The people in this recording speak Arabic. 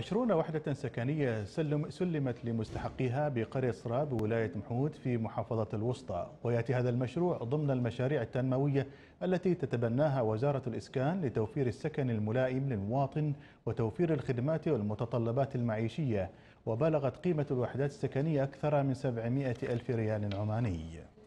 20 وحدة سكنية سلم سلمت لمستحقيها بقرية صراب بولاية محمود في محافظة الوسطى ويأتي هذا المشروع ضمن المشاريع التنموية التي تتبناها وزارة الإسكان لتوفير السكن الملائم للمواطن وتوفير الخدمات والمتطلبات المعيشية وبلغت قيمة الوحدات السكنية أكثر من 700 ألف ريال عماني